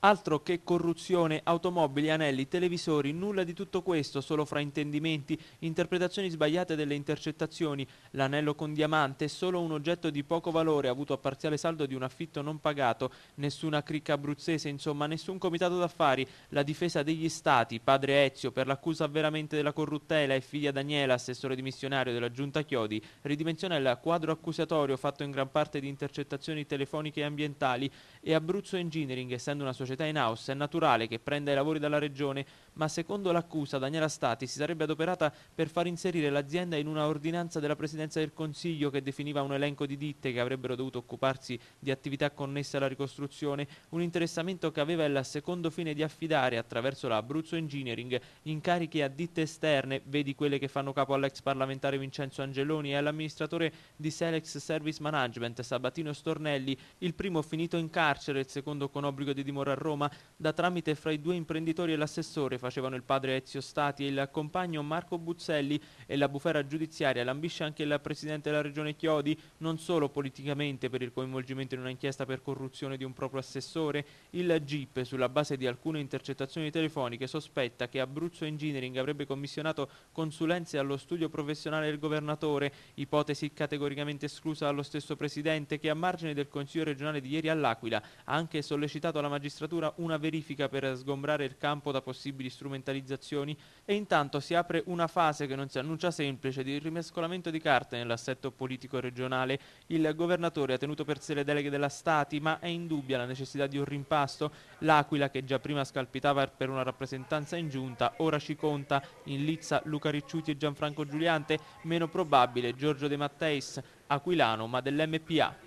Altro che corruzione, automobili, anelli, televisori, nulla di tutto questo, solo fraintendimenti, interpretazioni sbagliate delle intercettazioni. L'anello con diamante è solo un oggetto di poco valore avuto a parziale saldo di un affitto non pagato, nessuna cricca abruzzese, insomma nessun comitato d'affari, la difesa degli stati, padre Ezio per l'accusa veramente della corruttela e figlia Daniela, assessore dimissionario della giunta Chiodi, ridimensiona il quadro accusatorio fatto in gran parte di intercettazioni telefoniche e ambientali e Abruzzo Engineering, essendo una società società in house è naturale che prenda i lavori dalla regione, ma secondo l'accusa Daniela Stati si sarebbe adoperata per far inserire l'azienda in una ordinanza della Presidenza del Consiglio che definiva un elenco di ditte che avrebbero dovuto occuparsi di attività connesse alla ricostruzione, un interessamento che aveva il secondo fine di affidare attraverso l'Abruzzo Engineering incarichi a ditte esterne, vedi quelle che fanno capo all'ex parlamentare Vincenzo Angeloni e all'amministratore di Selex Service Management Sabatino Stornelli, il primo finito in carcere, il secondo con obbligo di dimora Roma. Da tramite fra i due imprenditori e l'assessore facevano il padre Ezio Stati e il compagno Marco Buzzelli e la bufera giudiziaria l'ambisce anche il presidente della regione Chiodi, non solo politicamente per il coinvolgimento in una inchiesta per corruzione di un proprio assessore, il GIP sulla base di alcune intercettazioni telefoniche sospetta che Abruzzo Engineering avrebbe commissionato consulenze allo studio professionale del governatore, ipotesi categoricamente esclusa dallo stesso presidente che a margine del Consiglio regionale di ieri all'Aquila ha anche sollecitato la magistratura magistratura una verifica per sgombrare il campo da possibili strumentalizzazioni e intanto si apre una fase che non si annuncia semplice di rimescolamento di carte nell'assetto politico regionale. Il governatore ha tenuto per sé le deleghe della Stati, ma è in dubbio la necessità di un rimpasto. L'Aquila, che già prima scalpitava per una rappresentanza in giunta, ora ci conta in Lizza Luca Ricciuti e Gianfranco Giuliante, meno probabile Giorgio De Matteis, aquilano ma dell'MPA.